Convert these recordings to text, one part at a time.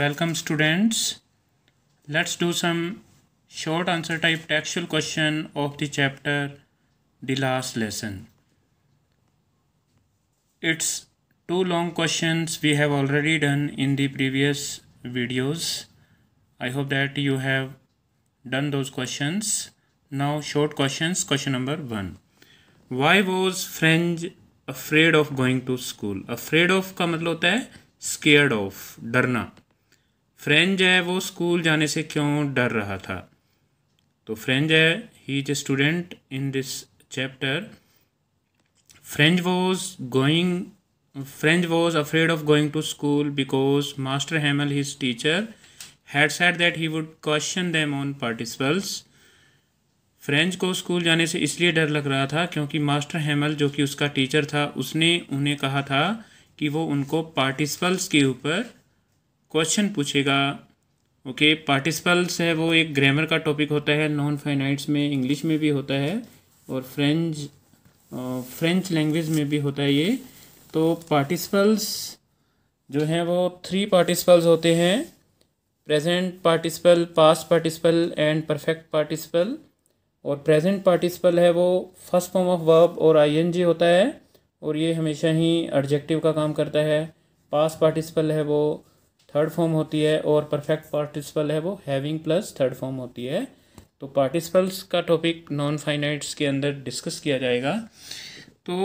Welcome students. Let's do some short answer type textual question of the chapter the last lesson. It's two long questions we have already done in the previous videos. I hope that you have done those questions. Now short questions question number 1. Why was French afraid of going to school? Afraid of का मतलब होता है scared of डरना French है वो school जाने से क्यों डर रहा था तो फ्रेंच है he is a student in this chapter French was going French was afraid of going to school because master Hamel his teacher had said that he would question them on participles French को school जाने से इसलिए डर लग रहा था क्योंकि master हेमल जो कि उसका टीचर था उसने उन्हें कहा था कि वो उनको पार्टिसिपल्स के ऊपर क्वेश्चन पूछेगा ओके पार्टिसिपल्स है वो एक ग्रामर का टॉपिक होता है नॉन फाइनाइट्स में इंग्लिश में भी होता है और फ्रेंच फ्रेंच लैंग्वेज में भी होता है ये तो पार्टिसिपल्स जो हैं वो थ्री पार्टिसिपल्स होते हैं present participle past participle and perfect participle और प्रेजेंट पार्टिसिपल है वो फर्स्ट फॉर्म ऑफ वर्ब और आईएनजी होता है और ये हमेशा ही एडजेक्टिव का काम करता है पास्ट पार्टिसिपल है वो थर्ड फॉर्म होती है और परफेक्ट पार्टिसिपल है वो हैविंग प्लस थर्ड फॉर्म होती है तो पार्टिसिपल्स का टॉपिक नॉन फाइनाइट्स के अंदर डिस्कस किया जाएगा तो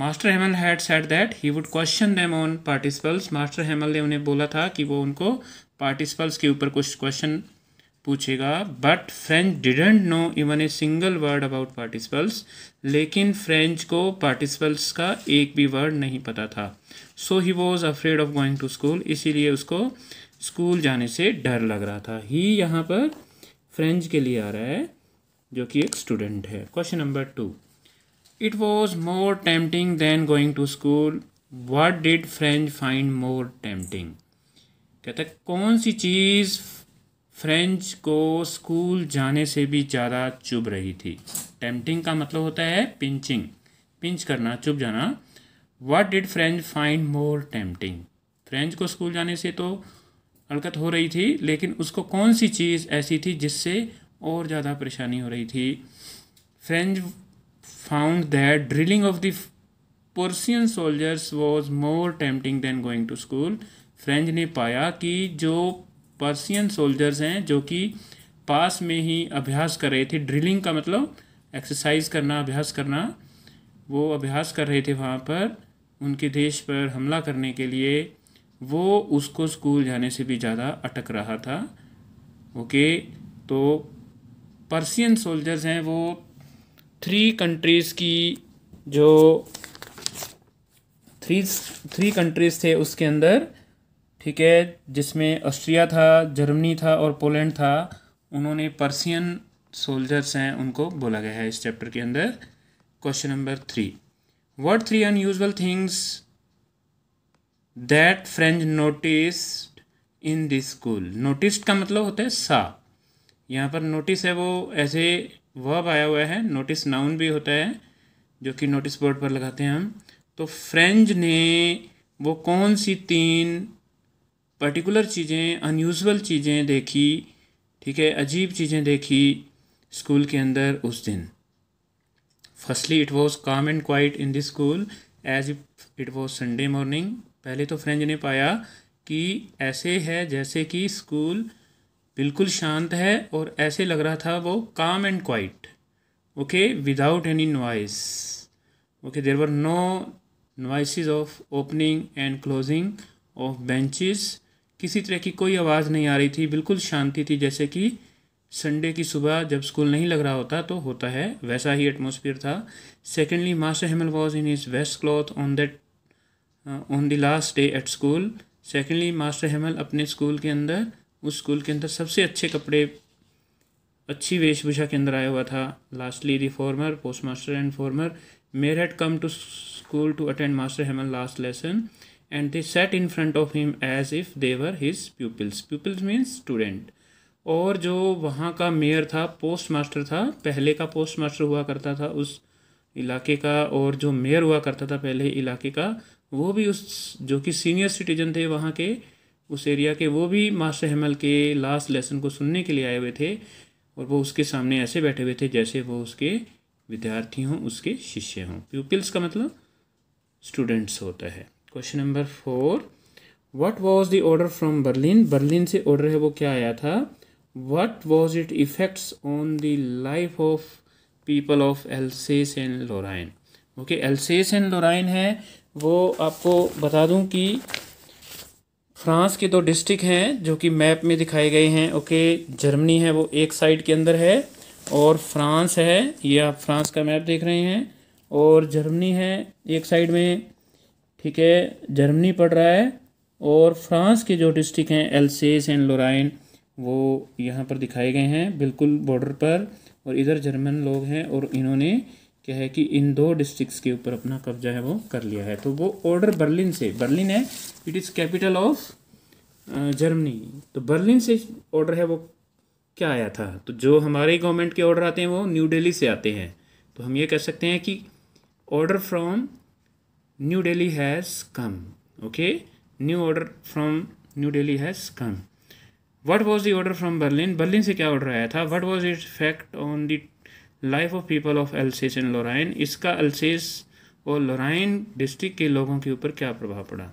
master Hamel had said that he would question them on participles master Hamel ने उन्हें बोला था कि वो उनको पार्टिसिपल्स के ऊपर कुछ क्वेश्चन पूछेगा but French didn't know even a single word about participles लेकिन फ्रेंच को पार्टिसिपल्स का एक भी वर्ड नहीं पता था so he was afraid of going to school इसीलिए उसको स्कूल जाने से डर लग रहा था ही यहाँ पर फ्रेंच के लिए आ रहा है जो कि एक स्टूडेंट है question number two it was more tempting than going to school what did French find more tempting कहता है कौन सी चीज़ फ्रेंच को स्कूल जाने से भी ज़्यादा चुभ रही थी टेम्पटिंग का मतलब होता है पिंचिंग पिंच करना चुभ जाना what did French find more tempting French को स्कूल जाने से तो हरकत हो रही थी लेकिन उसको कौन सी चीज़ ऐसी थी जिससे और ज़्यादा परेशानी हो रही थी French found that drilling of the Prussian soldiers was more tempting than going to school French ने पाया कि जो पर्सियन सोल्जर्स हैं जो कि पास में ही अभ्यास कर रहे थे ड्रिलिंग का मतलब एक्सरसाइज करना अभ्यास करना वो अभ्यास कर रहे थे वहाँ पर उनके देश पर हमला करने के लिए वो उसको स्कूल जाने से भी ज़्यादा अटक रहा था ओके तो पर्सियन सोल्जर्स हैं वो थ्री कंट्रीज़ की जो थ्री थ्री कंट्रीज़ थे उसके अंदर ठीक है जिसमें ऑस्ट्रिया था जर्मनी था और पोलैंड था उन्होंने पर्सियन सोल्जर्स हैं उनको बोला गया है इस चैप्टर के अंदर question number three word three unusual things that French notice in this school notice का मतलब होता है सा यहाँ पर नोटिस है वो ऐसे वर्ब आया हुआ है नोटिस नाउन भी होता है जो कि नोटिस बोर्ड पर लगाते हैं हम तो फ्रेंच ने वो कौन सी तीन पर्टिकुलर चीज़ें अनयूजल चीज़ें देखी ठीक है अजीब चीज़ें देखी स्कूल के अंदर उस दिन firstly it was calm and quiet in the school as it was Sunday morning पहले तो फ्रेंज ने पाया कि ऐसे है जैसे कि स्कूल बिल्कुल शांत है और ऐसे लग रहा था वो calm and quiet okay without any noise okay there were no noises of opening and closing of benches किसी तरह की कोई आवाज़ नहीं आ रही थी बिल्कुल शांति थी जैसे कि संडे की सुबह जब स्कूल नहीं लग रहा होता तो होता है वैसा ही एटमोसफियर था secondly master Hamel was in his best cloth on that on the last day at school secondly master Hamel अपने स्कूल के अंदर उस स्कूल के अंदर सबसे अच्छे कपड़े अच्छी वेशभूषा के अंदर आया हुआ था lastly the former post master and former mayor had come to school to attend master Hamel last lesson and they sat in front of him as if they were his pupils pupils means student और जो वहाँ का mayor था post master था पहले का post master हुआ करता था उस इलाके का और जो मेयर हुआ करता था पहले इलाके का वो भी उस जो कि सीनियर सिटीजन थे वहाँ के उस एरिया के वो भी मास्टर हेमल के लास्ट लेसन को सुनने के लिए आए हुए थे और वो उसके सामने ऐसे बैठे हुए थे जैसे वो उसके विद्यार्थी हों उसके शिष्य हों प्यूपिल्स का मतलब स्टूडेंट्स होता है question number four what was the order from Berlin Berlin से ऑर्डर है वो क्या आया था what was it effects on the life of people of Alsace and Lorraine okay Alsace and Lorraine है वो आपको बता दूं कि फ्रांस के दो डिस्ट्रिक्ट हैं जो कि मैप में दिखाए गए हैं ओके जर्मनी है वो एक साइड के अंदर है और फ्रांस है ये आप फ्रांस का मैप देख रहे हैं और जर्मनी है एक साइड में ठीक है जर्मनी पड़ रहा है और फ्रांस के जो डिस्ट्रिक्ट हैं एलसेस एंड लोराइन वो यहाँ पर दिखाए गए हैं बिल्कुल बॉर्डर पर और इधर जर्मन लोग हैं और इन्होंने क्या है कि इन दो डिस्ट्रिक्ट्स के ऊपर अपना कब्जा है वो कर लिया है तो वो ऑर्डर बर्लिन से बर्लिन है it is capital of Germany तो बर्लिन से ऑर्डर है वो क्या आया था तो जो हमारे गवर्नमेंट के ऑर्डर आते हैं वो न्यू दिल्ली से आते हैं तो हम ये कह सकते हैं कि order from New Delhi has come okay new order from New Delhi has come what was the order from Berlin Berlin से क्या ऑर्डर आया था what was it effect on the life of people of Alsace and Lorraine इसका Alsace और लोराइन district के लोगों के ऊपर क्या प्रभाव पड़ा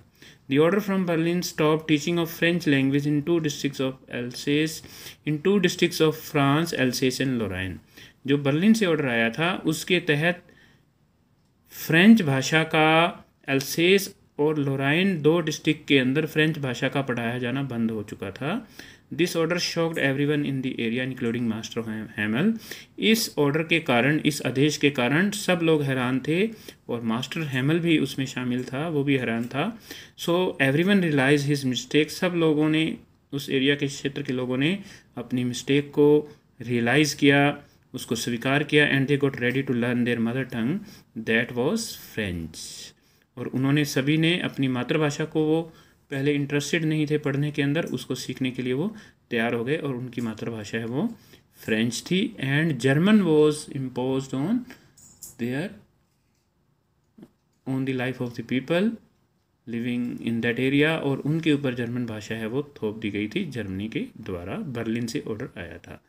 the order from Berlin stop teaching of French language in two district of Alsace in two district of France Alsace and Lorraine जो बर्लिन से ऑर्डर आया था उसके तहत फ्रेंच भाषा का एल्सेस और लोराइन दो डिस्ट्रिक्ट के अंदर फ्रेंच भाषा का पढ़ाया जाना बंद हो चुका था this order shocked every one in the area including master Hamel इस ऑर्डर के कारण इस आदेश के कारण सब लोग हैरान थे और मास्टर हैमल भी उसमें शामिल था वो भी हैरान था so every one realize his mistake सब लोगों ने उस एरिया के क्षेत्र के लोगों ने अपनी मिस्टेक को रियलाइज़ किया उसको स्वीकार किया and they got ready to learn their mother tongue that was French और उन्होंने सभी ने अपनी मातृभाषा को वो पहले इंटरेस्टेड नहीं थे पढ़ने के अंदर उसको सीखने के लिए वो तैयार हो गए और उनकी मातृभाषा है वो फ्रेंच थी and German was impose on their on the life of the people living in that area और उनके ऊपर जर्मन भाषा है वो थोप दी गई थी जर्मनी के द्वारा बर्लिन से ऑर्डर आया था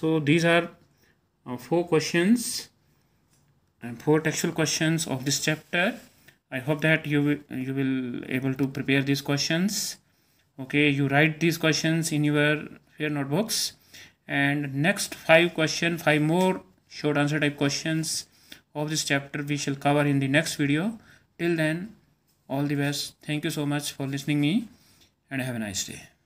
so these are uh, four questions and four textual questions of this chapter i hope that you will you will able to prepare these questions okay you write these questions in your fair notebooks and next five question five more short answer type questions of this chapter we shall cover in the next video till then all the best thank you so much for listening me and have a nice day